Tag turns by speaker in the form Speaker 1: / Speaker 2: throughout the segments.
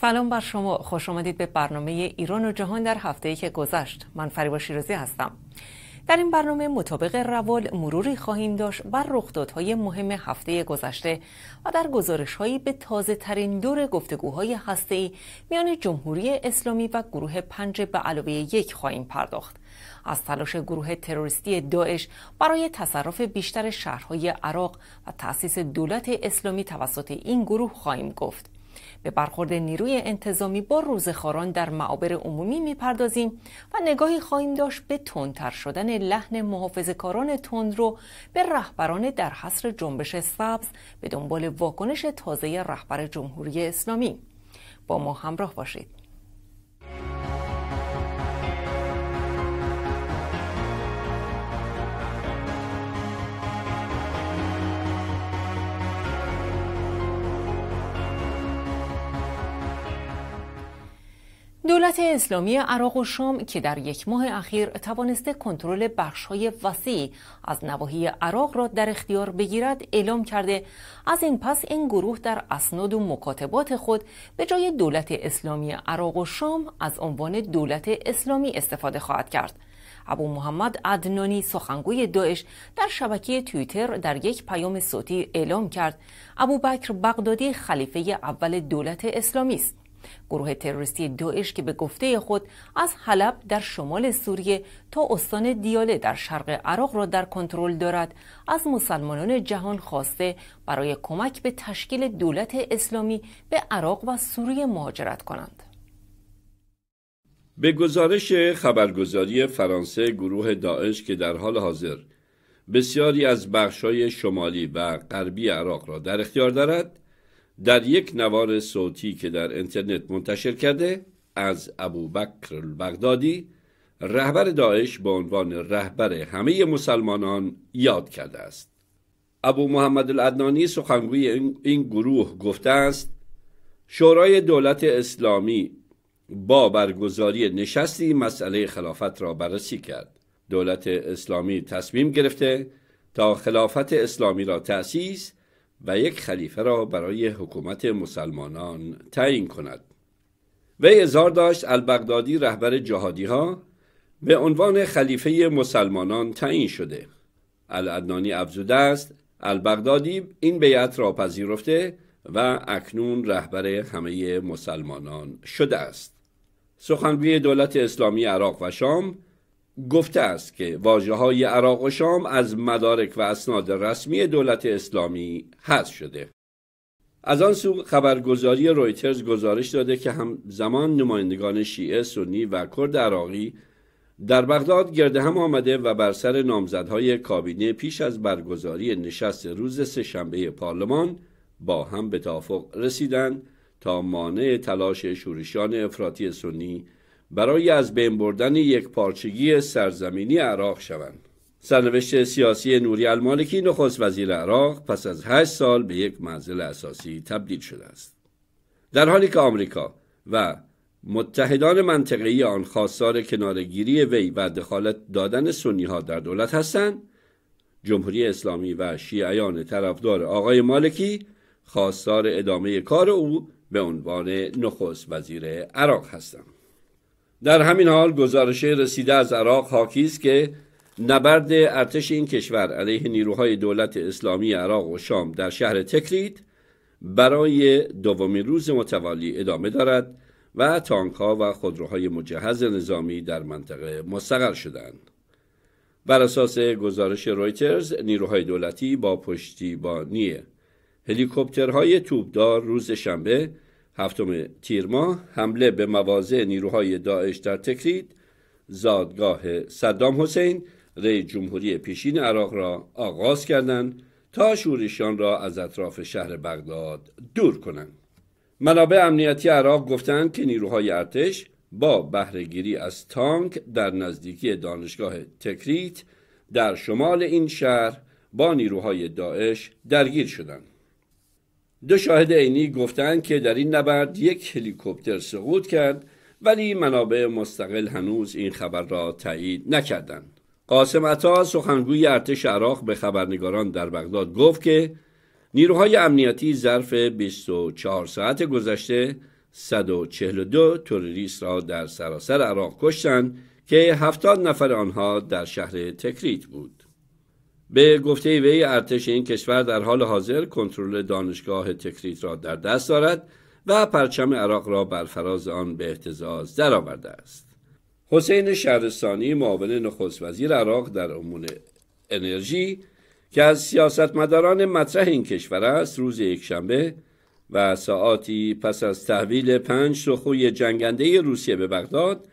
Speaker 1: سلام بر شما خوش آمدید به برنامه ایران و جهان در هفته ای که گذشت من فریبا شیرازی هستم در این برنامه مطابق روال مروری خواهیم داشت بر رخدادهای مهم هفته گذشته و در گزارش هایی به تازه ترین دور گفتگوهای هسته ای میان جمهوری اسلامی و گروه پنج به علاوه یک خواهیم پرداخت از تلاش گروه تروریستی داعش برای تصرف بیشتر شهرهای عراق و تأسیس دولت اسلامی توسط این گروه خواهیم گفت به برخورد نیروی انتظامی با روزخاران در معابر عمومی میپردازیم و نگاهی خواهیم داشت به تندتر شدن لحن تند رو به رهبران در حصر جنبش سبز به دنبال واکنش تازه رهبر جمهوری اسلامی با ما همراه باشید دولت اسلامی عراق و شام که در یک ماه اخیر توانسته کنترل بخش‌های وسیعی از نواحی عراق را در اختیار بگیرد اعلام کرده از این پس این گروه در اسناد و مکاتبات خود به جای دولت اسلامی عراق و شام از عنوان دولت اسلامی استفاده خواهد کرد ابو محمد عدنانی سخنگوی داعش در شبکه توییتر در یک پیام صوتی اعلام کرد ابو بکر بغدادی خلیفه اول دولت اسلامی است گروه تروریستی داعش که به گفته خود از حلب در شمال سوریه تا استان دیاله در شرق عراق را در کنترل دارد از مسلمانان جهان خواسته برای کمک به تشکیل دولت اسلامی به عراق و سوریه مهاجرت
Speaker 2: کنند به گزارش خبرگزاری فرانسه گروه داعش که در حال حاضر بسیاری از بخش‌های شمالی و غربی عراق را در اختیار دارد در یک نوار صوتی که در اینترنت منتشر کرده از ابوبکر البغدادی رهبر داعش به عنوان رهبر همه مسلمانان یاد کرده است ابو محمد العدنانی سخنگوی این گروه گفته است شورای دولت اسلامی با برگزاری نشستی مسئله خلافت را بررسی کرد دولت اسلامی تصمیم گرفته تا خلافت اسلامی را تأسیس و یک خلیفه را برای حکومت مسلمانان تعیین کند وی اظهار داشت البغدادی رهبر جهادی ها به عنوان خلیفه مسلمانان تعیین شده الادنانی افزوده است البغدادی این بیعت را پذیرفته و اکنون رهبر همه مسلمانان شده است سخنگوی دولت اسلامی عراق و شام گفته است که واجه های عراق و شام از مدارک و اسناد رسمی دولت اسلامی حذف شده از آن سو خبرگزاری رویترز گزارش داده که همزمان نمایندگان شیعه، سنی و کرد عراقی در بغداد گرد هم آمده و بر سر نامزدهای کابینه پیش از برگزاری نشست روز سهشنبه پارلمان با هم به توافق رسیدند تا مانع تلاش شورشان افراطی سنی برای از بین بردن یک پارچگی سرزمینی عراق شوند. سرنوشت سیاسی نوری المالکی نخست وزیر عراق پس از هشت سال به یک منزل اساسی تبدیل شده است. در حالی که آمریکا و متحدان ای آن خواستار کنارگیری وی و دخالت دادن سنی ها در دولت هستند، جمهوری اسلامی و شیعیان طرفدار آقای مالکی خواستار ادامه کار او به عنوان نخست وزیر عراق هستند. در همین حال گزارش رسیده از عراق حاکی است که نبرد ارتش این کشور علیه نیروهای دولت اسلامی عراق و شام در شهر تکرید برای دومین روز متوالی ادامه دارد و تانک ها و خودروهای مجهز نظامی در منطقه مستقر شدند. بر اساس گزارش رویترز نیروهای دولتی با پشتیبانی هلیکوپترهای توپدار روز شنبه هفتم تیر حمله به مواضع نیروهای داعش در تکرید زادگاه صدام حسین رئیس جمهوری پیشین عراق را آغاز کردند تا شورشان را از اطراف شهر بغداد دور کنند منابع امنیتی عراق گفتند که نیروهای ارتش با بهرهگیری از تانک در نزدیکی دانشگاه تکریت در شمال این شهر با نیروهای داعش درگیر شدند دو شاهد عینی گفتند که در این نبرد یک هلیکوپتر سقوط کرد ولی منابع مستقل هنوز این خبر را تایید نکردند قاسم عطا سخنگوی ارتش عراق به خبرنگاران در بغداد گفت که نیروهای امنیتی ظرف 24 ساعت گذشته 142 تروریست را در سراسر عراق کشتند که 70 نفر آنها در شهر تکریت بود به گفته وی ارتش این کشور در حال حاضر کنترل دانشگاه تکریت را در دست دارد و پرچم عراق را بر فراز آن به احتزاز درآورده است حسین شهرستانی معاون نخست وزیر عراق در امور انرژی که از سیاستمداران مطرح این کشور است روز یکشنبه و ساعاتی پس از تحویل پنج سخوی جنگنده روسیه به بغداد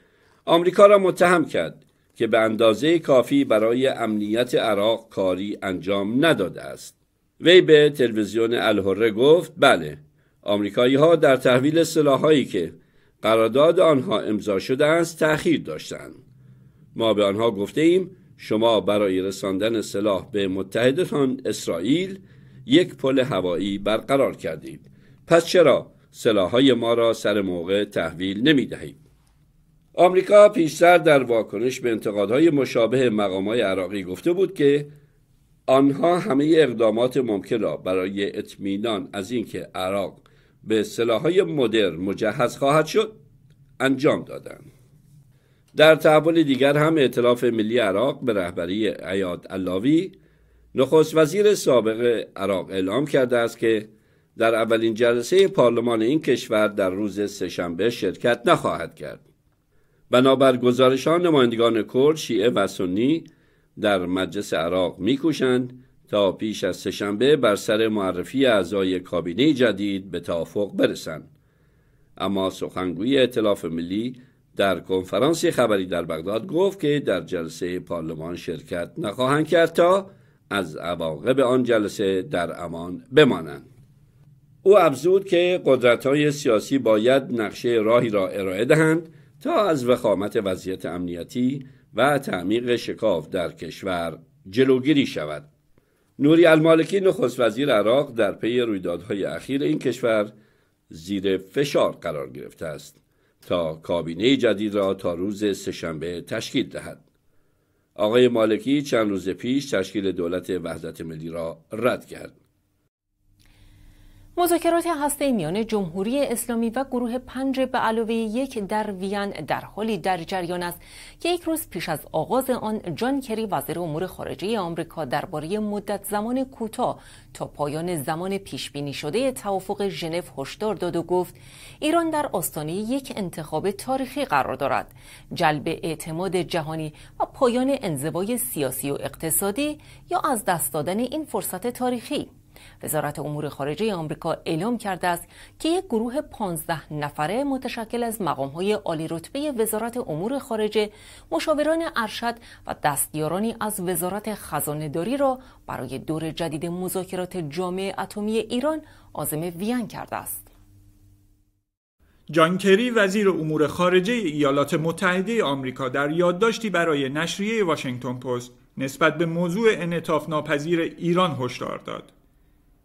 Speaker 2: آمریکا را متهم کرد که به اندازه کافی برای امنیت عراق کاری انجام نداده است وی به تلویزیون الهره گفت بله آمریکایی ها در تحویل سلاحهایی که قرارداد آنها امضا شده است تأخیر داشتند ما به آنها گفته ایم شما برای رساندن سلاح به متحدتان اسرائیل یک پل هوایی برقرار کردید پس چرا سلاحهای ما را سر موقع تحویل نمی دهید آمریکا پیشتر در واکنش به انتقادهای مشابه مقامهای عراقی گفته بود که آنها همه اقدامات ممکن را برای اطمینان از اینکه عراق به سلاحهای مدر مجهز خواهد شد انجام دادند در تحول دیگر هم اعتلاف ملی عراق به رهبری عیاد علاوی نخست وزیر سابق عراق اعلام کرده است که در اولین جلسه پارلمان این کشور در روز سهشنبه شرکت نخواهد کرد بنابر گزارشان نمایندگان کرد شیعه و سنی در مجلس عراق میکوشند تا پیش از سهشنبه بر سر معرفی اعضای کابینه جدید به توافق برسند اما سخنگوی اطلاف ملی در کنفرانس خبری در بغداد گفت که در جلسه پارلمان شرکت نخواهند کرد تا از عواقب آن جلسه در امان بمانند او افزود که قدرت های سیاسی باید نقشه راهی را ارائه دهند تا از وخامت وضعیت امنیتی و تعمیق شکاف در کشور جلوگیری شود نوری المالکی نخست وزیر عراق در پی رویدادهای اخیر این کشور زیر فشار قرار گرفته است تا کابینه جدید را تا روز سهشنبه تشکیل دهد آقای مالکی چند روز پیش تشکیل دولت وحدت ملی را رد کرد
Speaker 1: مذاکرات هسته میان جمهوری اسلامی و گروه پنج به علاوه یک در وین در حالی در جریان است که یک روز پیش از آغاز آن جان کری وزیر امور خارجه آمریکا درباره مدت زمان کوتاه تا پایان زمان پیش بینی شده توافق ژنو هشدار داد و گفت ایران در آستانه یک انتخاب تاریخی قرار دارد جلب اعتماد جهانی و پایان انزوای سیاسی و اقتصادی یا از دست دادن این فرصت تاریخی وزارت امور خارجه آمریکا اعلام کرده است که یک گروه 15 نفره متشکل از های عالی رتبه وزارت امور خارجه، مشاوران ارشد و دستیارانی از وزارت خزانه داری را برای دور جدید مذاکرات جامعه اتمی ایران عازم وین
Speaker 3: کرده است. جان کری وزیر امور خارجه ایالات متحده آمریکا در یادداشتی برای نشریه واشنگتن پست نسبت به موضوع انعطاف ناپذیر ایران هشدار داد.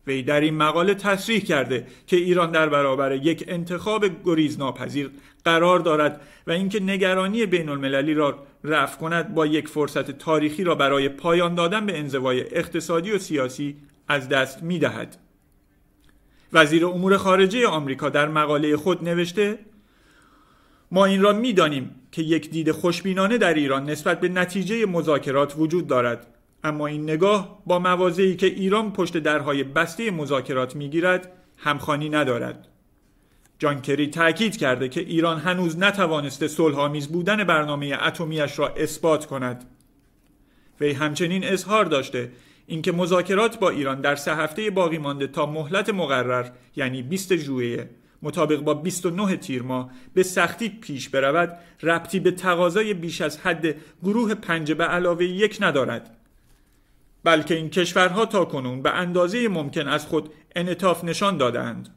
Speaker 3: وی در این مقاله تصریح کرده که ایران در برابر یک انتخاب گریزناپذیر قرار دارد و اینکه نگرانی بین المللی را رفع کند با یک فرصت تاریخی را برای پایان دادن به انزوای اقتصادی و سیاسی از دست می دهد. وزیر امور خارجه آمریکا در مقاله خود نوشته ما این را دانیم که یک دید خوشبینانه در ایران نسبت به نتیجه مذاکرات وجود دارد اما این نگاه با موازهی که ایران پشت درهای بسته مذاکرات میگیرد همخانی ندارد جان کری تاکید کرده که ایران هنوز نتوانسته صلحآمیز بودن برنامه اتمیاش را اثبات کند وی همچنین اظهار داشته اینکه مذاکرات با ایران در سه هفته باقی مانده تا مهلت مقرر یعنی 20 ژوئیه مطابق با 29 تیر ماه به سختی پیش برود ربطی به تقاضای بیش از حد گروه پنج به علاوه یک ندارد بلکه این کشورها تا کنون به اندازه ممکن از خود انطاف نشان دادند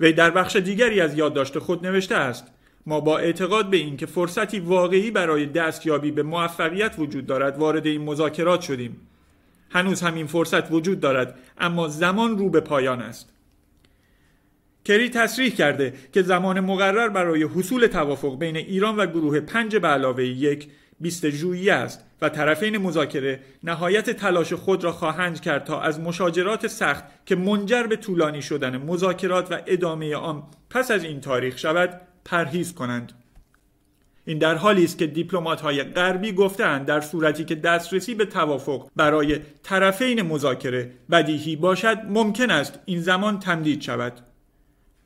Speaker 3: وی در بخش دیگری از یادداشت خود نوشته است ما با اعتقاد به اینکه فرصتی واقعی برای دستیابی به موفقیت وجود دارد وارد این مذاکرات شدیم هنوز همین فرصت وجود دارد اما زمان رو به پایان است کری تصریح کرده که زمان مقرر برای حصول توافق بین ایران و گروه پنج به علاوه یک بیست ژوئیه است و طرفین مذاکره نهایت تلاش خود را خواهند کرد تا از مشاجرات سخت که منجر به طولانی شدن مذاکرات و ادامه آن پس از این تاریخ شود پرهیز کنند این در حالی است که های غربی گفتند در صورتی که دسترسی به توافق برای طرفین مذاکره بدیهی باشد ممکن است این زمان تمدید شود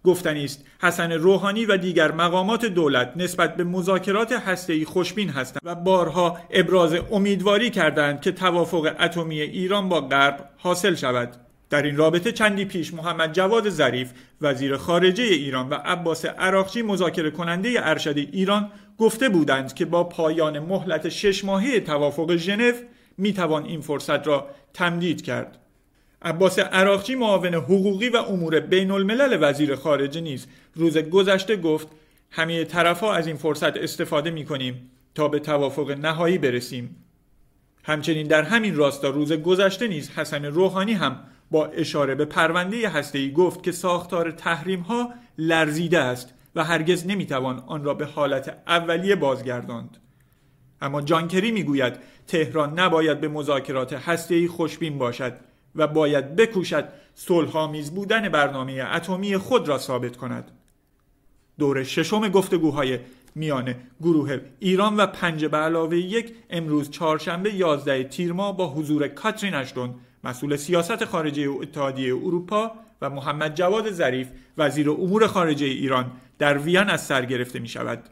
Speaker 3: گفتنی است حسن روحانی و دیگر مقامات دولت نسبت به مذاکرات هسته‌ای خوشبین هستند و بارها ابراز امیدواری کردند که توافق اتمی ایران با غرب حاصل شود در این رابطه چندی پیش محمد جواد ظریف وزیر خارجه ایران و عباس عراقچی مذاکره کننده ارشد ایران گفته بودند که با پایان مهلت شش ماهه توافق ژنو میتوان این فرصت را تمدید کرد عباس عراقچی معاون حقوقی و امور بین الملل وزیر خارجه نیز روز گذشته گفت همه طرفها از این فرصت استفاده می کنیم تا به توافق نهایی برسیم همچنین در همین راستا روز گذشته نیز حسن روحانی هم با اشاره به پرونده ای گفت که ساختار تحریم ها لرزیده است و هرگز نمیتوان آن را به حالت اولیه بازگرداند اما جانکری گوید تهران نباید به مذاکرات هسته‌ای خوشبین باشد و باید بکوشد صلحآمیز بودن برنامه اتمی خود را ثابت کند دور ششم گفتگوهای میان گروه ایران و پنج به علاوه یک امروز چهارشنبه 11 تیرما با حضور کاترین اشتون مسئول سیاست خارجه اتحادیه اروپا و محمد جواد ظریف وزیر امور خارجه ایران در وین از سر گرفته می شود.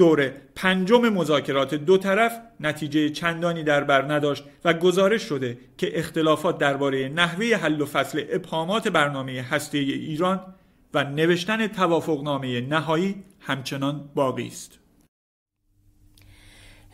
Speaker 3: دوره پنجم مذاکرات دو طرف نتیجه چندانی در بر نداشت و گزارش شده که اختلافات درباره نحوه حل و فصل ابهامات برنامه هسته ایران و نوشتن توافقنامه نهایی همچنان باقی است.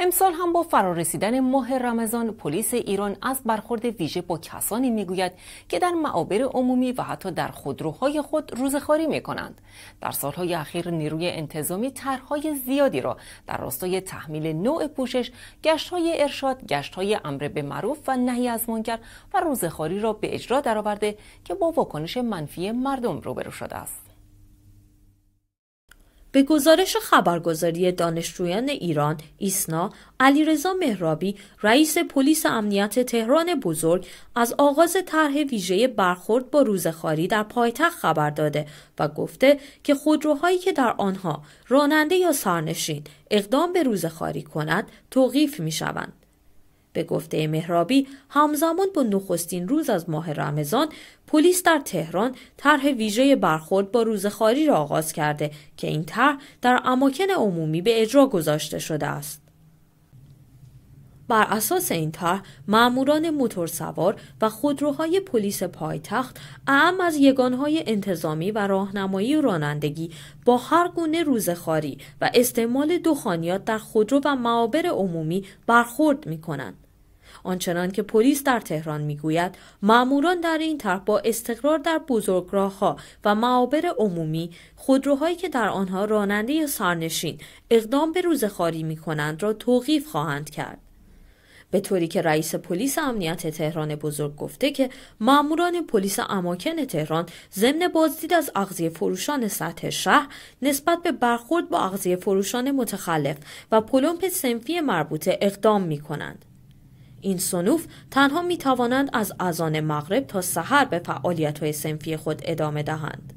Speaker 1: امسال هم با فرارسیدن ماه رمضان پلیس ایران از برخورد ویژه با کسانی میگوید که در معابر عمومی و حتی در خودروهای خود روزخاری می کنند. در سالهای اخیر نیروی انتظامی طرحهای زیادی را در راستای تحمیل نوع پوشش، گشتهای ارشاد، گشتهای امر به معروف و نهی از منکر و روزخاری را به اجرا درآورده که با واکنش منفی مردم روبرو شده است. به
Speaker 4: گزارش خبرگزاری دانشجویان ایران ایسنا علیرضا مهرابی رئیس پلیس امنیت تهران بزرگ از آغاز طرح ویژه برخورد با روزخاری در پایتخت خبر داده و گفته که خودروهایی که در آنها راننده یا سرنشین اقدام به روزخاری کند توقیف می شوند. به گفته مهرابی همزمان با نخستین روز از ماه رمضان پلیس در تهران طرح ویژه برخورد با روزخاری را آغاز کرده که این طرح در اماکن عمومی به اجرا گذاشته شده است بر اساس این طرح ماموران موتورسوار و خودروهای پلیس پایتخت اعم از یگانهای انتظامی و راهنمایی و رانندگی با هر گونه روزخاری و استعمال دخانیات در خودرو و معابر عمومی برخورد می کنند. آنچنان که پلیس در تهران میگوید ماموران در این طرح با استقرار در بزرگراهها و معابر عمومی خودروهایی که در آنها راننده سرنشین اقدام به روزخاری می کنند را توقیف خواهند کرد. به طوری که رئیس پلیس امنیت تهران بزرگ گفته که ماموران پلیس اماکن تهران ضمن بازدید از اغذی فروشان سطح شهر نسبت به برخورد با اغذی فروشان متخلف و پلمپ سنفی مربوطه اقدام می کنند. این سنوف تنها می توانند از اذان مغرب تا سحر به فعالیت های سنفی خود ادامه دهند.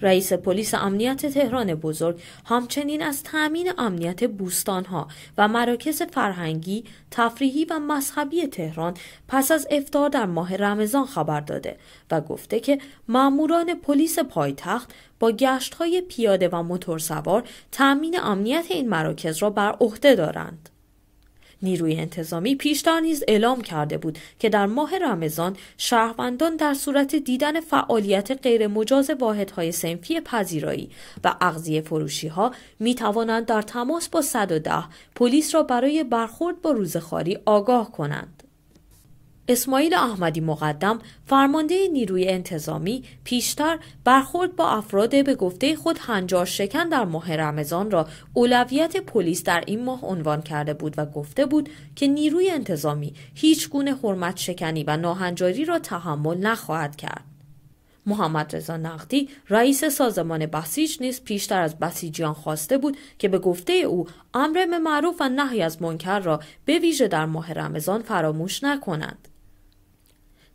Speaker 4: رئیس پلیس امنیت تهران بزرگ همچنین از تأمین امنیت بوستانها و مراکز فرهنگی، تفریحی و مذهبی تهران پس از افتار در ماه رمضان خبر داده و گفته که ماموران پلیس پایتخت با گشتهای پیاده و موتورسوار تأمین امنیت این مراکز را بر عهده دارند. نیروی انتظامی پیشتر نیز اعلام کرده بود که در ماه رمضان شهروندان در صورت دیدن فعالیت غیرمجاز واحدهای سنفی پذیرایی و اغذیه فروشی ها می توانند در تماس با 110 پلیس را برای برخورد با روزخاری آگاه کنند. اسماعیل احمدی مقدم فرمانده نیروی انتظامی پیشتر برخورد با افراد به گفته خود هنجار شکن در ماه رمضان را اولویت پلیس در این ماه عنوان کرده بود و گفته بود که نیروی انتظامی هیچ گونه حرمت شکنی و ناهنجاری را تحمل نخواهد کرد. محمد رضا نقدی رئیس سازمان بسیج نیز پیشتر از بسیجیان خواسته بود که به گفته او امر به معروف و نهی از منکر را به ویژه در ماه رمضان فراموش نکنند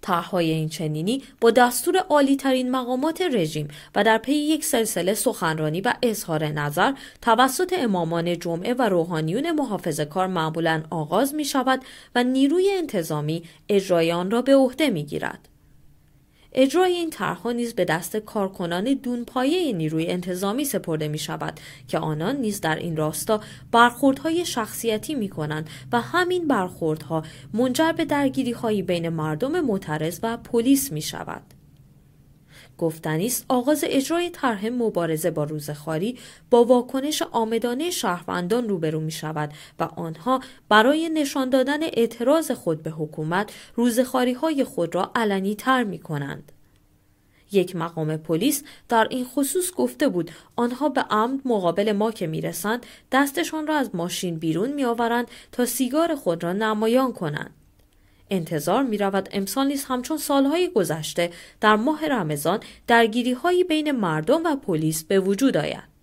Speaker 4: طرحهای چنینی با دستور ترین مقامات رژیم و در پی یک سلسله سخنرانی و اظهار نظر توسط امامان جمعه و روحانیون محافظه کار معمولا آغاز می شود و نیروی انتظامی اجرایان را به عهده می گیرد. اجرای این طرحها نیز به دست کارکنان دونپایه نیروی انتظامی سپرده می شود که آنان نیز در این راستا برخوردهای شخصیتی می کنند و همین برخوردها منجر به درگیری هایی بین مردم معترض و پلیس می شود. گفتنی آغاز اجرای طرح مبارزه با روزخاری با واکنش آمدانه شهروندان روبرو می شود و آنها برای نشان دادن اعتراض خود به حکومت روزخاری های خود را علنی تر می کنند. یک مقام پلیس در این خصوص گفته بود آنها به عمد مقابل ما که میرسند دستشان را از ماشین بیرون میآورند تا سیگار خود را نمایان کنند انتظار می رود امسال نیز همچون سالهای گذشته
Speaker 1: در ماه رمضان درگیری هایی بین مردم و پلیس به وجود آید.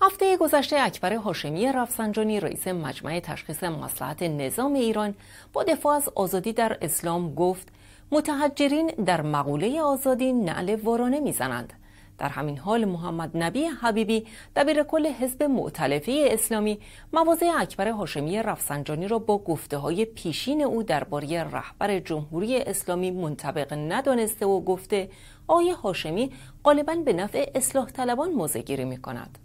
Speaker 1: هفته گذشته اکبر هاشمی رفسنجانی رئیس مجمع تشخیص مصلحت نظام ایران با دفاع از آزادی در اسلام گفت متحجرین در مقوله آزادی نعل وارانه میزنند در همین حال محمد نبی حبیبی دبیر کل حزب معتلفه اسلامی مواضع اکبر هاشمی رفسنجانی را با گفته های پیشین او درباره رهبر جمهوری اسلامی منطبق ندانسته و گفته آقای هاشمی غالبا به نفع اصلاح طلبان موضع می کند.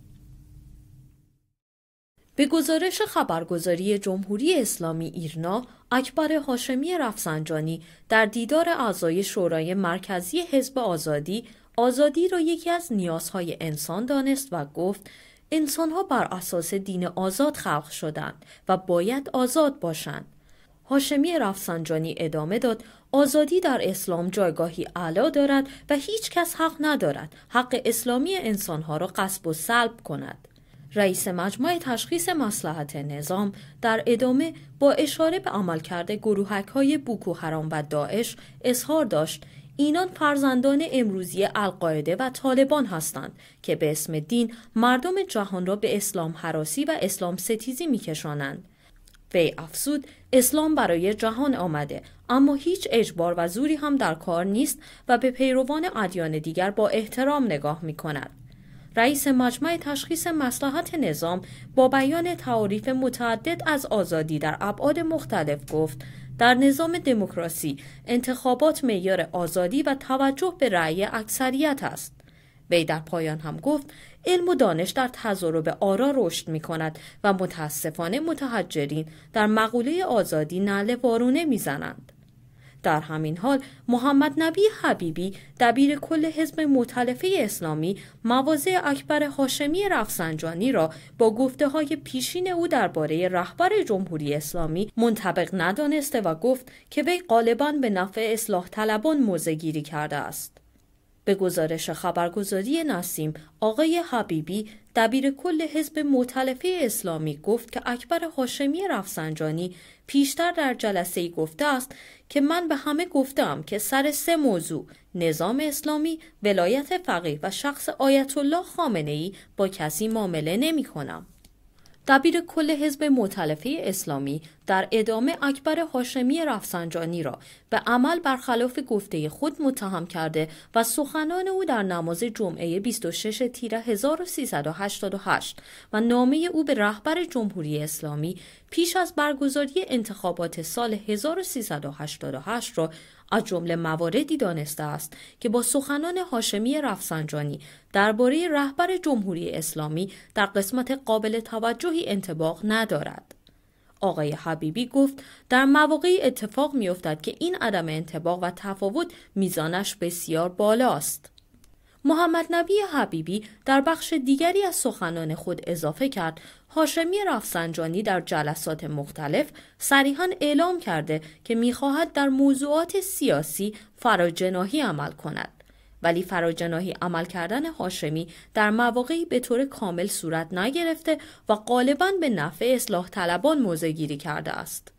Speaker 1: به گزارش خبرگزاری
Speaker 4: جمهوری اسلامی ایرنا، اکبر هاشمی رفسنجانی در دیدار اعضای شورای مرکزی حزب آزادی آزادی را یکی از نیازهای انسان دانست و گفت انسانها بر اساس دین آزاد خلق شدند و باید آزاد باشند. هاشمی رفسنجانی ادامه داد آزادی در اسلام جایگاهی اعلا دارد و هیچ کس حق ندارد حق اسلامی انسانها را قصب و سلب کند. رئیس مجمع تشخیص مسلحت نظام در ادامه با اشاره به عملکرد گروهک های بوکو حرام و داعش اظهار داشت اینان فرزندان امروزی القاعده و طالبان هستند که به اسم دین مردم جهان را به اسلام حراسی و اسلام ستیزی میکشانند. وی افسود اسلام برای جهان آمده اما هیچ اجبار و زوری هم در کار نیست و به پیروان ادیان دیگر با احترام نگاه می کند. رئیس مجمع تشخیص مسلحت نظام با بیان تعاریف متعدد از آزادی در ابعاد مختلف گفت در نظام دموکراسی انتخابات معیار آزادی و توجه به رأی اکثریت است وی در پایان هم گفت علم و دانش در تضارب آرا رشد می کند و متاسفانه متحجرین در مقوله آزادی نل وارونه میزنند در همین حال محمد نبی حبیبی دبیر کل حزب متلفه اسلامی مواضع اکبر حاشمی رفسنجانی را با گفته های پیشین او درباره رهبر جمهوری اسلامی منطبق ندانسته و گفت که وی غالبا به نفع اصلاح طلبان موزگیری کرده است. به گزارش خبرگزاری ناسیم آقای حبیبی دبیر کل حزب متلفه اسلامی گفت که اکبر حاشمی رفسنجانی پیشتر در جلسه ای گفته است که من به همه گفتم که سر سه موضوع نظام اسلامی، ولایت فقیه و شخص آیت الله خامنه ای با کسی معامله نمی کنم. دبیر کل حزب متلفه اسلامی در ادامه اکبر هاشمی رفسنجانی را به عمل برخلاف گفته خود متهم کرده و سخنان او در نماز جمعه 26 تیر 1388 و نامه او به رهبر جمهوری اسلامی پیش از برگزاری انتخابات سال 1388 را از جمله مواردی دانسته است که با سخنان هاشمی رفسنجانی درباره رهبر جمهوری اسلامی در قسمت قابل توجهی انتباق ندارد. آقای حبیبی گفت در مواقعی اتفاق میافتد که این عدم انتباق و تفاوت میزانش بسیار بالاست. محمد نبی حبیبی در بخش دیگری از سخنان خود اضافه کرد هاشمی رفسنجانی در جلسات مختلف صریحا اعلام کرده که میخواهد در موضوعات سیاسی فراجناهی عمل کند ولی فراجناهی عمل کردن هاشمی در مواقعی به طور کامل صورت نگرفته و غالبا به نفع اصلاح طلبان موضع گیری کرده است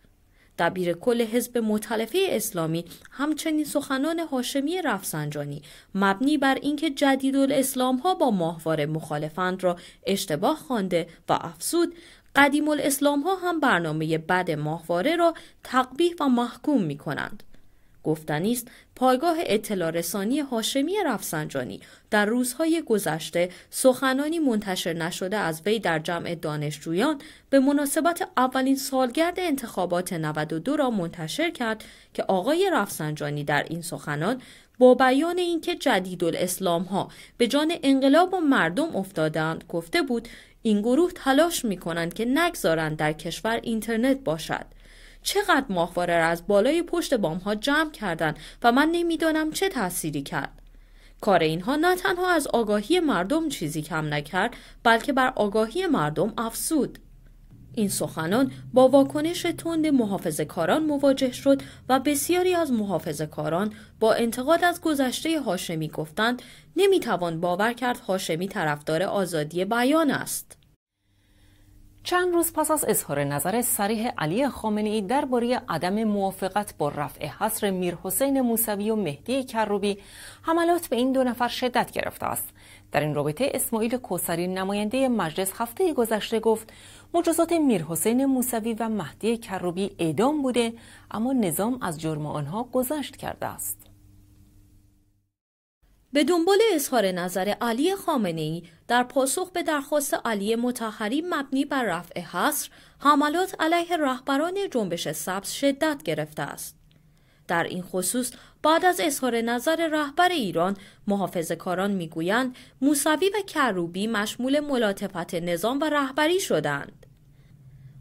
Speaker 4: دبیر کل حزب متلفه اسلامی همچنین سخنان هاشمی رفسنجانی مبنی بر اینکه جدید الاسلام ها با ماهواره مخالفند را اشتباه خوانده و افسود قدیم الاسلام ها هم برنامه بد ماهواره را تقبیح و محکوم می کنند. گفتنی است پایگاه اطلاع رسانی هاشمی رفسنجانی در روزهای گذشته سخنانی منتشر نشده از وی در جمع دانشجویان به مناسبت اولین سالگرد انتخابات 92 را منتشر کرد که آقای رفسنجانی در این سخنان با بیان اینکه جدید الاسلام ها به جان انقلاب و مردم افتادند گفته بود این گروه تلاش می کنند که نگذارند در کشور اینترنت باشد چقدر ماهواره را از بالای پشت ها جمع کردند و من نمیدانم چه تأثیری کرد کار اینها نه تنها از آگاهی مردم چیزی کم نکرد بلکه بر آگاهی مردم افسود این سخنان با واکنش تند محافظه کاران مواجه شد و بسیاری از محافظه کاران با انتقاد از گذشته هاشمی گفتند نمیتوان باور کرد هاشمی طرفدار
Speaker 1: آزادی بیان است. چند روز پس از اظهار نظر سریح علی خامنه ای درباره عدم موافقت با رفع حصر میرحسین موسوی و مهدی کروبی حملات به این دو نفر شدت گرفته است در این رابطه اسماعیل کوسری نماینده مجلس هفته گذشته گفت مجازات میرحسین موسوی و مهدی کروبی اعدام بوده اما نظام از جرم آنها گذشت کرده است به دنبال اظهار نظر علی
Speaker 4: خامنه ای در پاسخ به درخواست علی متحری مبنی بر رفع حصر حملات علیه رهبران جنبش سبز شدت گرفته است. در این خصوص بعد از اظهار نظر رهبر ایران محافظ کاران میگویند موسوی و کروبی مشمول ملاتفت نظام و رهبری شدند.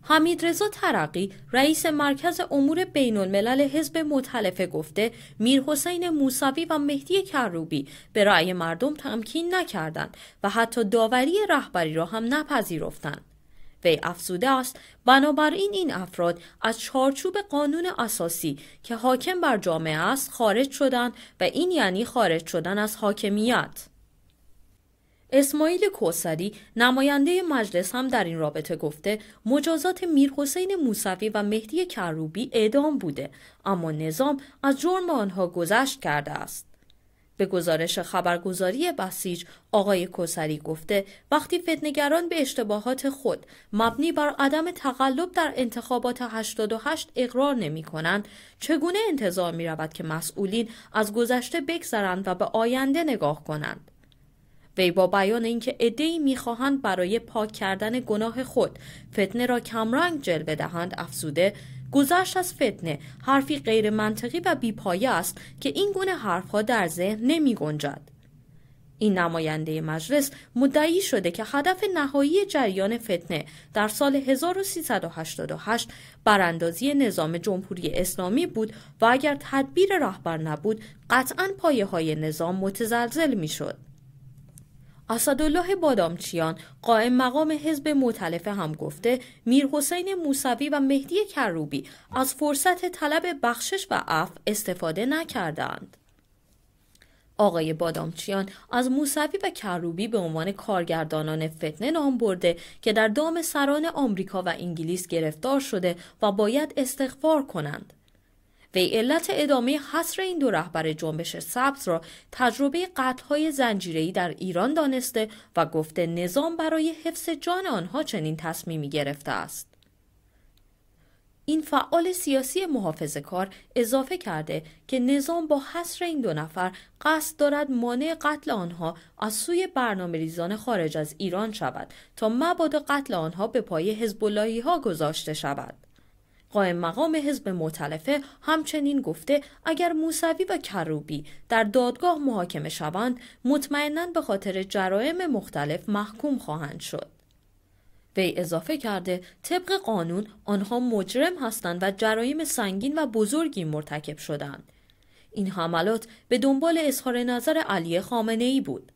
Speaker 4: حمیدرضا ترقی رئیس مرکز امور بین الملل حزب متلفه گفته میر حسین موسوی و مهدی کروبی به رأی مردم تمکین نکردند و حتی داوری رهبری را هم نپذیرفتند. وی افزوده است بنابراین این افراد از چارچوب قانون اساسی که حاکم بر جامعه است خارج شدند و این یعنی خارج شدن از حاکمیت اسماعیل کوسری نماینده مجلس هم در این رابطه گفته مجازات میرحسین موسوی و مهدی کروبی اعدام بوده اما نظام از جرم آنها گذشت کرده است به گزارش خبرگزاری بسیج آقای کوسری گفته وقتی فتنگران به اشتباهات خود مبنی بر عدم تقلب در انتخابات 88 اقرار نمی کنند چگونه انتظار می رود که مسئولین از گذشته بگذرند و به آینده نگاه کنند وی با بیان اینکه عدهای میخواهند برای پاک کردن گناه خود فتنه را کمرنگ جلوه دهند افزوده گذشت از فتنه حرفی غیر منطقی و بیپایه است که این گونه حرفها در ذهن نمی گنجد. این نماینده مجلس مدعی شده که هدف نهایی جریان فتنه در سال 1388 براندازی نظام جمهوری اسلامی بود و اگر تدبیر رهبر نبود قطعا پایه های نظام متزلزل می شد. اسدالله بادامچیان قائم مقام حزب مطلف هم گفته میر حسین موسوی و مهدی کروبی از فرصت طلب بخشش و عفو استفاده نکردند. آقای بادامچیان از موسوی و کروبی به عنوان کارگردانان فتنه نام برده که در دام سران آمریکا و انگلیس گرفتار شده و باید استغفار کنند. وی علت ادامه حصر این دو رهبر جنبش سبز را تجربه قتلهای زنجیره‌ای در ایران دانسته و گفته نظام برای حفظ جان آنها چنین تصمیمی گرفته است. این فعال سیاسی محافظ کار اضافه کرده که نظام با حصر این دو نفر قصد دارد مانع قتل آنها از سوی برنامه ریزان خارج از ایران شود تا مبادا قتل آنها به پای هزبولایی ها گذاشته شود. قائم مقام حزب مطلفه همچنین گفته اگر موسوی و کروبی در دادگاه محاکمه شوند مطمئنا به خاطر جرایم مختلف محکوم خواهند شد وی اضافه کرده طبق قانون آنها مجرم هستند و جرایم سنگین و بزرگی مرتکب شدند این حملات به دنبال اظهار نظر علی خامنه ای بود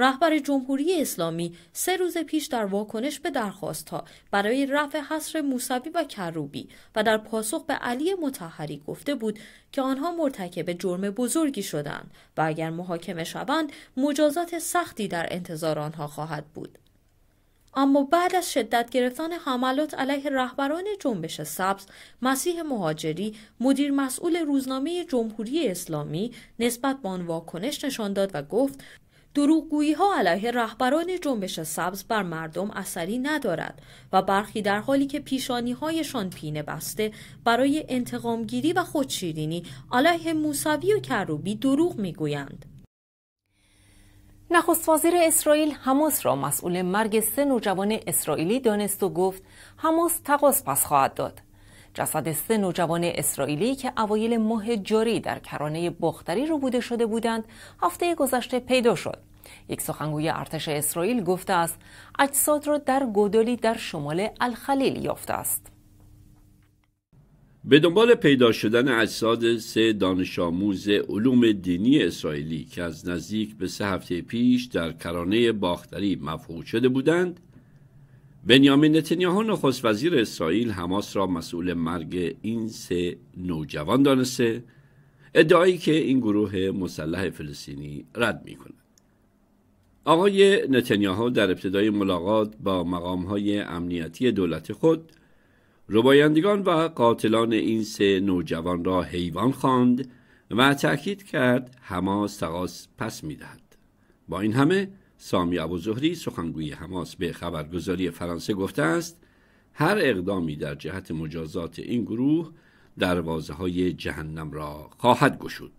Speaker 4: رهبر جمهوری اسلامی سه روز پیش در واکنش به درخواستها برای رفع حصر موسوی و کروبی و در پاسخ به علی متحری گفته بود که آنها مرتکب جرم بزرگی شدند و اگر محاکمه شوند مجازات سختی در انتظار آنها خواهد بود اما بعد از شدت گرفتن حملات علیه رهبران جنبش سبز، مسیح مهاجری، مدیر مسئول روزنامه جمهوری اسلامی نسبت به آن واکنش نشان داد و گفت دروغگویی ها علیه رهبران جنبش سبز بر مردم اثری ندارد و برخی در حالی که پیشانی هایشان پینه بسته برای انتقامگیری و خودشیرینی علیه موسوی و کروبی
Speaker 1: دروغ میگویند. نخست وزیر اسرائیل حماس را مسئول مرگ سه نوجوان اسرائیلی دانست و گفت حماس تقاس پس خواهد داد جسد سه نوجوان اسرائیلی که اوایل ماه جاری در کرانه بختری رو بوده شده بودند هفته گذشته پیدا شد یک سخنگوی ارتش اسرائیل گفته است اجساد را در گودالی در شمال الخلیل یافته است
Speaker 2: به دنبال پیدا شدن اجساد سه دانش آموز علوم دینی اسرائیلی که از نزدیک به سه هفته پیش در کرانه باختری مفقود شده بودند بنیامین نتنیاهو نخست وزیر اسرائیل حماس را مسئول مرگ این سه نوجوان دانسته ادعایی که این گروه مسلح فلسطینی رد می کند. آقای نتنیاهو در ابتدای ملاقات با مقام های امنیتی دولت خود ربایندگان و قاتلان این سه نوجوان را حیوان خواند و تأکید کرد حماس تقاس پس میدهد با این همه سامی زهری سخنگوی حماس به خبرگزاری فرانسه گفته است هر اقدامی در جهت مجازات این گروه دروازه های جهنم را خواهد گشود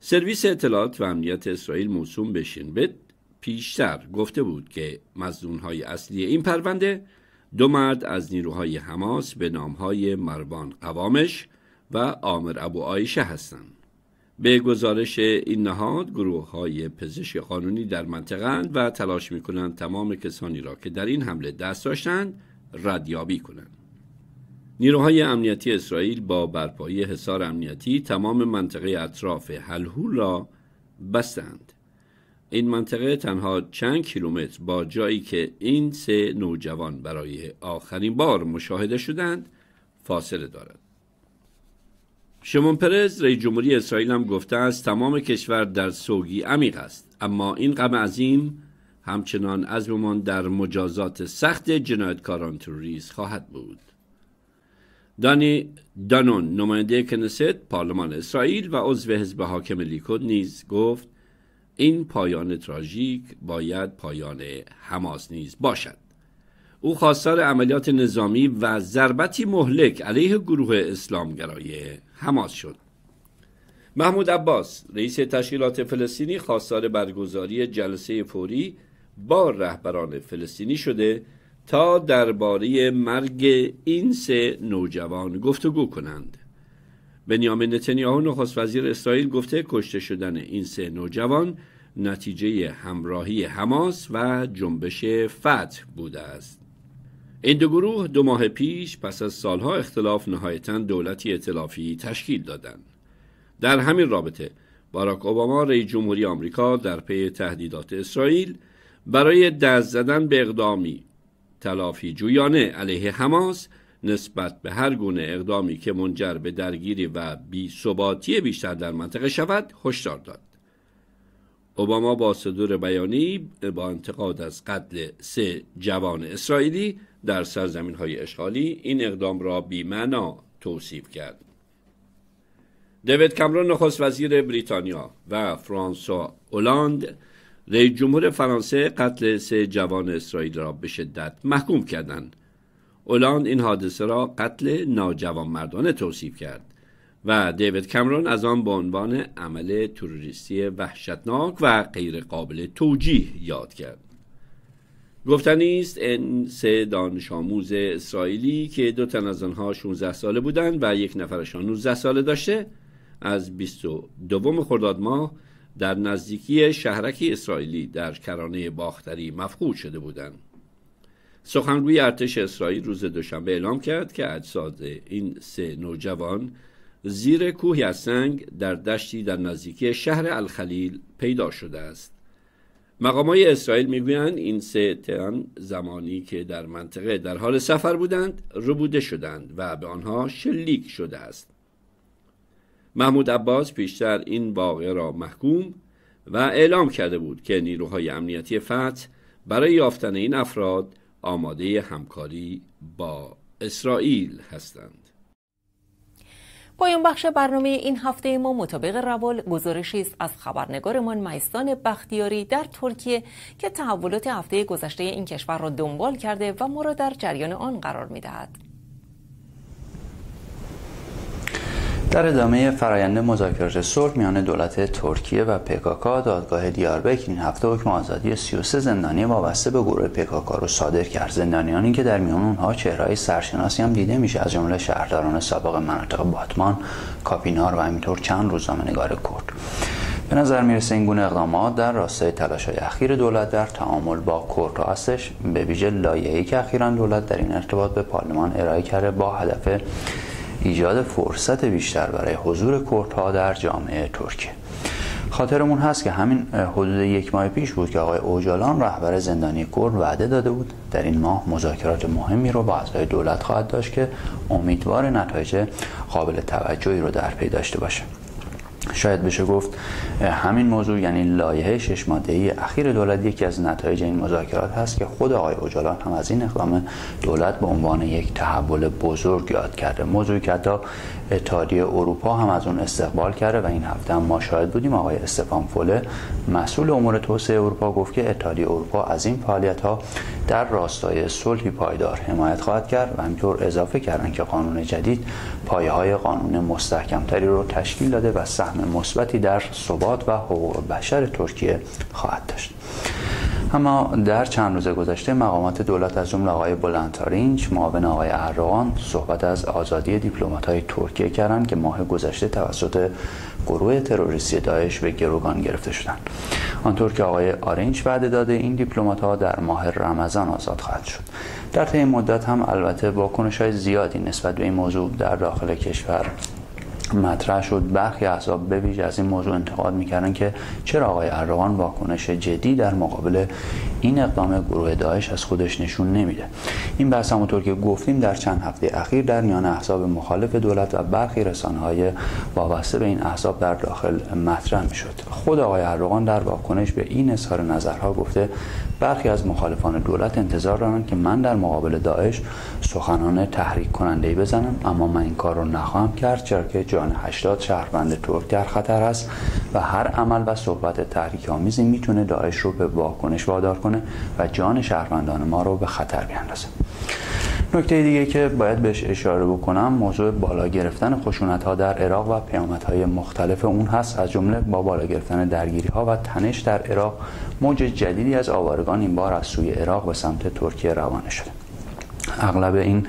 Speaker 2: سرویس اطلاعات و امنیت اسرائیل موسوم به شینبت پیشتر گفته بود که های اصلی این پرونده دو مرد از نیروهای حماس به نامهای مروان قوامش و آمر ابو آیشه هستند به گزارش این نهاد گروه های پزشک قانونی در منطقه و تلاش می کنند تمام کسانی را که در این حمله دست داشتند ردیابی کنند. نیروهای امنیتی اسرائیل با برپایی حصار امنیتی تمام منطقه اطراف حلهول را بستند. این منطقه تنها چند کیلومتر با جایی که این سه نوجوان برای آخرین بار مشاهده شدند فاصله دارد. شمون پرز رئیس جمهوری اسرائیل هم گفته است تمام کشور در سوگی عمیق است اما این غم عظیم همچنان از عزممان در مجازات سخت جنایتکاران تروریست خواهد بود دانی دانون نماینده کنست پارلمان اسرائیل و عضو حزب حاکم لیکود نیز گفت این پایان تراژیک باید پایان حماس نیز باشد او خواستار عملیات نظامی و ضربتی مهلک علیه گروه اسلامگرای حماس شد محمود عباس رئیس تشکیلات فلسطینی خواستار برگزاری جلسه فوری با رهبران فلسطینی شده تا درباره مرگ این سه نوجوان گفتگو کنند بنیامین نتانیاهو نخست وزیر اسرائیل گفته کشته شدن این سه نوجوان نتیجه همراهی حماس و جنبش فتح بوده است این دو گروه دو ماه پیش پس از سالها اختلاف نهایتا دولتی اطلافی تشکیل دادند. در همین رابطه باراک اوباما رئیس جمهوری آمریکا در پی تهدیدات اسرائیل برای دست زدن به اقدامی تلافی جویانه علیه حماس نسبت به هر گونه اقدامی که منجر به درگیری و بی بیشتر در منطقه شود هشدار داد اوباما با صدور بیانی با انتقاد از قتل سه جوان اسرائیلی در سرزمین های اشغالی این اقدام را بیمنا توصیف کرد. دیوید کامرون نخست وزیر بریتانیا و فرانسوا اولاند رئیس جمهور فرانسه قتل سه جوان اسرائیل را به شدت محکوم کردند. اولاند این حادثه را قتل ناجوان مردانه توصیف کرد. و دیوید کامرون از آن به عنوان عمل تروریستی وحشتناک و قابل توجیه یاد کرد گفتنی است این سه دانش آموز اسرائیلی که دو تن از آنها 16 ساله بودند و یک نفرشان 19 ساله داشته از 22 خرداد ماه در نزدیکی شهرکی اسرائیلی در کرانه باختری مفقود شده بودند سخنگوی ارتش اسرائیل روز دوشنبه اعلام کرد که اجساد این سه نوجوان زیر کوهی از سنگ در دشتی در نزدیکی شهر الخلیل پیدا شده است مقامای اسرائیل میگویند این سه تن زمانی که در منطقه در حال سفر بودند ربوده شدند و به آنها شلیک شده است محمود عباس پیشتر این واقعه را محکوم و اعلام کرده بود که نیروهای امنیتی فتح برای یافتن این افراد آماده همکاری با اسرائیل هستند
Speaker 1: پایان بخش برنامه این هفته ما مطابق روال گزارشی است از خبرنگارمان میستان بختیاری در ترکیه که تحولات هفته گذشته این کشور را دنبال کرده و ما را در جریان آن قرار میدهد
Speaker 5: در ادامه فرایند مذاکرات صلح میان دولت ترکیه و پکاکا دادگاه دیاربک این هفته حکم آزادی 33 زندانی وابسته به گروه پکاکا رو صادر کرد زندانیانی که در میان اونها چهرهای سرشناسی هم دیده میشه از جمله شهرداران سابق مناطق باتمان کاپینار و همینطور چند روزنامه‌نگار کرد به نظر میرسه این گونه اقدامات در راستای تلاش های اخیر دولت در تعامل با کورت هستش به ویژه لایحه‌ای که اخیرا دولت در این ارتباط به پارلمان ارائه کرده با هدف ایجاد فرصت بیشتر برای حضور کردها در جامعه ترکیه خاطرمون هست که همین حدود یک ماه پیش بود که آقای اوجالان رهبر زندانی کرد وعده داده بود در این ماه مذاکرات مهمی رو با اعضای دولت خواهد داشت که امیدوار نتایج قابل توجهی رو در پی داشته باشه شاید بشه گفت همین موضوع یعنی لایحه شش ای اخیر دولت یکی از نتایج این مذاکرات هست که خود آقای اوجالان هم از این اقدام دولت به عنوان یک تحول بزرگ یاد کرده موضوعی که حتی اتحادیه اروپا هم از اون استقبال کرده و این هفته هم ما شاهد بودیم آقای استفان فوله مسئول امور توسعه اروپا گفت که اتحادیه اروپا از این فعالیت ها در راستای صلحی پایدار حمایت خواهد کرد و همینطور اضافه کردن که قانون جدید پایه‌های قانون مستحکمتری رو تشکیل داده و سهم سهم مثبتی در ثبات و حقوق بشر ترکیه خواهد داشت اما در چند روز گذشته مقامات دولت از جمله آقای بلندتارینج معاون آقای اردوغان صحبت از آزادی های ترکیه کردند که ماه گذشته توسط گروه تروریستی داعش به گروگان گرفته شدند آنطور که آقای آرینچ وعده داده این ها در ماه رمضان آزاد خواهد شد در طی مدت هم البته های زیادی نسبت به این موضوع در داخل کشور مطرح شد برخی احزاب به از این موضوع انتقاد میکردن که چرا آقای اردوغان واکنش جدی در مقابل این اقدام گروه داعش از خودش نشون نمیده این بحث همونطور که گفتیم در چند هفته اخیر در میان احزاب مخالف دولت و برخی رسانه های وابسته به این احزاب در داخل مطرح میشد خود آقای اردوغان در واکنش به این اظهار نظرها گفته برخی از مخالفان دولت انتظار دارند که من در مقابل داعش سخنان تحریک کننده ای بزنم اما من این کار رو نخواهم کرد چرا که جان 80 شهروند ترک در خطر است و هر عمل و صحبت تحریک آمیزی میتونه داعش رو به واکنش وادار کنه و جان شهروندان ما رو به خطر بیندازه نکته دیگه که باید بهش اشاره بکنم موضوع بالا گرفتن خشونت ها در عراق و پیامدهای مختلف اون هست از جمله با بالا گرفتن درگیری ها و تنش در عراق موج جدیدی از آوارگان این بار از سوی عراق به سمت ترکیه روانه شده اغلب این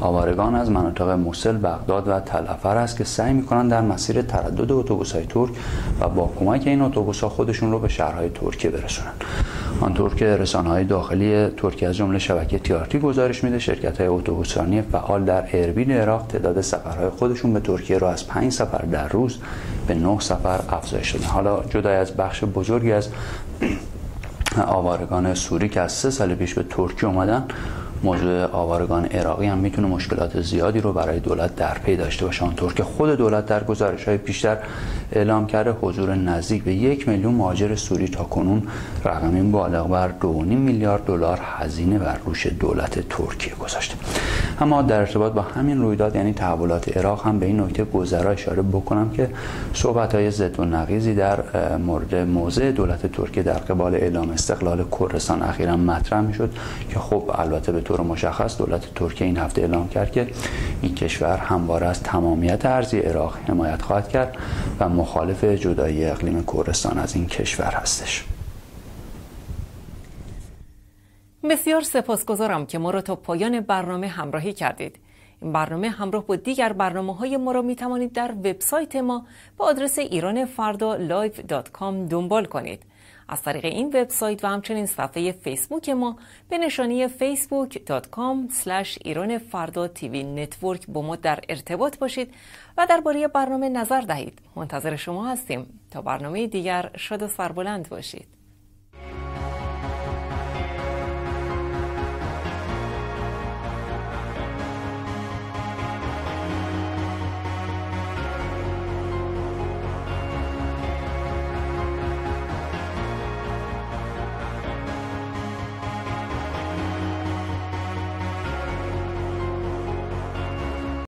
Speaker 5: آوارگان از مناطق موسل، بغداد و تلفر است که سعی میکنند در مسیر تردد های ترک و با کمک این ها خودشون رو به شهرهای ترکیه برسونن. آنطور که های داخلی ترکیه از جمله شبکه تیارتی گزارش میده شرکت‌های اتوبوسرانی فعال در اربیل عراق تعداد سفرهای خودشون به ترکیه را از 5 سفر در روز به 9 سفر افزایش دادن حالا جدا از بخش بزرگی از آوارگان سوری که از سه سال پیش به ترکیه اومدن موضوع آوارگان عراقی هم میتونه مشکلات زیادی رو برای دولت در پی داشته باشه آنطور که خود دولت در گزارش های بیشتر اعلام کرده حضور نزدیک به یک میلیون مهاجر سوری تا کنون این بالغ بر 2.5 میلیارد دلار هزینه بر روش دولت ترکیه گذاشته اما در ارتباط با همین رویداد یعنی تحولات عراق هم به این نکته گذرا اشاره بکنم که صحبت های زد و نقیزی در مورد موضع دولت ترکیه در قبال اعلام استقلال کردستان اخیرا مطرح میشد که خب البته به طور مشخص دولت ترکیه این هفته اعلام کرد که این کشور همواره از تمامیت ارزی عراق حمایت خواهد کرد و مخالف جدایی اقلیم کردستان از این کشور هستش
Speaker 1: بسیار سپاسگزارم که ما را تا پایان برنامه همراهی کردید این برنامه همراه با دیگر برنامه های ما را می توانید در وبسایت ما با آدرس ایران فردا دات دنبال کنید از طریق این وبسایت و همچنین صفحه فیسبوک ما به نشانی facebook.com ایران فردا تیوی نتورک با ما در ارتباط باشید و درباره برنامه نظر دهید منتظر شما هستیم تا برنامه دیگر شاد و سربلند باشید